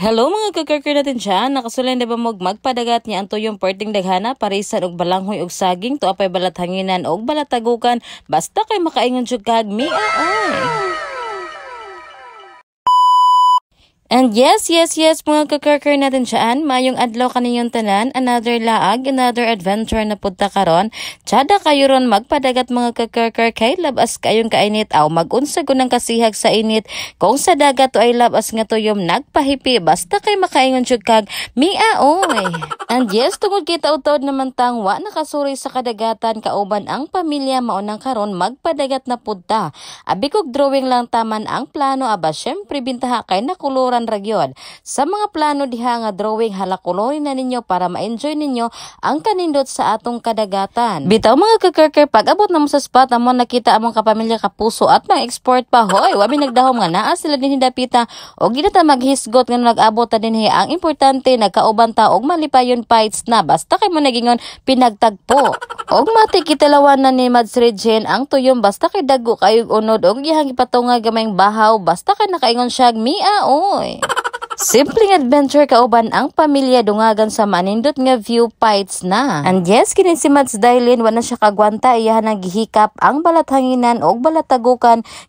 Hello mga kakirkir natin dyan, nakasulan na ba mo magpadagat niya ang tuyong perting daghana, parisan og balanghoy og saging, to apay balat hanginan og balatagukan, basta kay makaingon jud kag mi aoy. And yes, yes, yes, mga kakarker natin siyaan, mayong adlaw kaninyong tanan, another laag, another adventure na punta karon. Tsada kayo ron magpadagat mga kakarker kay labas kayong kainit aw magunsa ko ng kasihag sa init. Kung sa dagat ay labas nga tuyom nagpahipi, basta kay makaingon siya kag oy. And yes, tungod kita utod naman tang wa nakasuri sa kadagatan kauban ang pamilya maunang karon magpadagat na punta. Abikog drawing lang taman ang plano aba syempre bintaha kay nakuluran man ragyon. Sa mga plano diha nga drawing halakuloy na ninyo para ma-enjoy ninyo ang kanindot sa atong kadagatan. Bitaw mga kakerker, pag abot na sa spot, amo nakita among kapamilya kapuso at mga export pa. Hoy, wabi nagdahom nga naa sila din hindapita o ginata maghisgot nga nag-abot ta din ang importante nagkauban ta og malipayon fights na basta kay mo nagingon pinagtagpo. og matikitalawan na ni Mads Regen ang tuyom basta kay dago kayo unod og gihang ipatunga gamayng bahaw basta kay nakaingon siya mia miaoy. Simpleng adventure kauban ang pamilya dungagan sa manindot nga view fights na. And yes, kini si Mads Dailin wala siya kagwanta iyahan ang gihikap ang balat hanginan og balat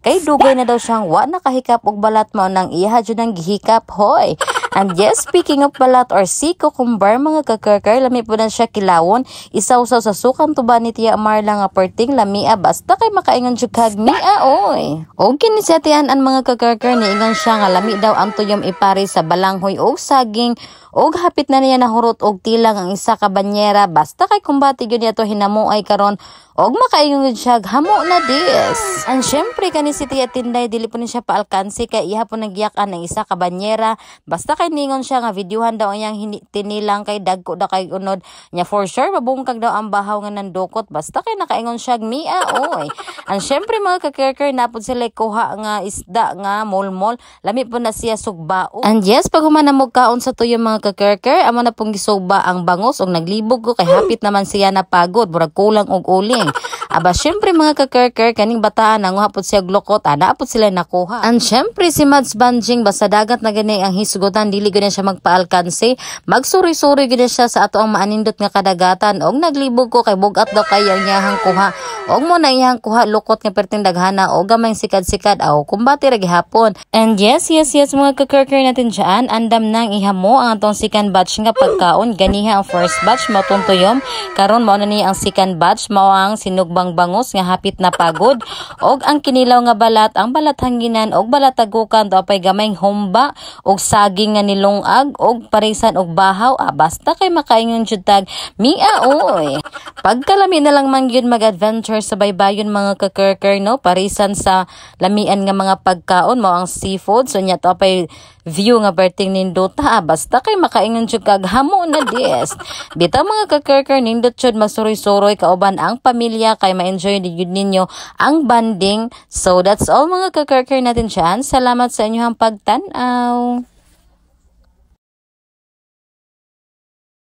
kay dugay na daw siyang wa nakahikap og balat mo nang iyaha jud ang gihikap hoy. And yes, speaking of balat or siko cucumber, mga kakarkar, lami po na siya kilawon. Isaw-saw sa sukang tuba ni Tia Marla nga perting lamia. Ah, basta kay makaingon siya kag mia, ah, oy. O kinisetian ang mga kakarkar ni ingon siya nga lami daw ang tuyom ipari sa balanghoy o saging og hapit na niya nahurot og tilang ang isa ka banyera basta kay kumbati gyud niya to ay karon og makaingon siya hamo na dis and syempre kani si Tia Tinday dili po niya siya paalkansi kay iha po nagyakan ang isa ka banyera basta kay ningon siya nga videohan daw niyang tinilang kay dagko da kay unod niya for sure mabungkag daw ang bahaw nga nandukot basta kay nakaingon siya mia oy ang syempre mga kakerker napod sila kuha nga isda nga molmol lami po na siya sugbao oh. and yes pag humanamog kaon sa tuyo mga kakerker amo na pong gisugba ang bangus og naglibog ko kay hapit naman siya na pagod murag kulang og uling Aba, syempre mga kakerker, kaning bataan ang hapot siya glokot, ana apod sila nakuha. And syempre si Mads Banjing, basta dagat na gani ang hisgutan, dili gani siya magpaalkansi, magsuri-suri gani siya sa ato ang maanindot nga kadagatan, og naglibog ko kay bugat daw kay ang kuha. Og mo na iyahang kuha, lukot nga perting daghana, og gamay sikad-sikad, aw kumbati ragi hapon. And yes, yes, yes mga kakerker natin dyan, andam nang ihamo ang atong second batch nga pagkaon, ganiha ang first batch, matong karon mo na ni ang second batch, mawang ang bangus nga hapit na pagod og ang kinilaw nga balat ang balat hanginan og balat tagukan do apay gamayng humba og saging nga nilungag og parisan og bahaw ah, basta kay makaingon jud tag mia oy pagkalami na lang man gyud mag-adventure sa baybayon mga kakerker no parisan sa lamian nga mga pagkaon mao ang seafood so nya to apay view nga perting nindota ah, basta kay makaingon jud kag hamon na dis bitaw mga kakerker nindot jud magsuroy-suroy kauban ang pamilya kay ay ma-enjoy ninyo ang banding. So, that's all mga kakarker natin dyan. Salamat sa inyo ang pagtanaw.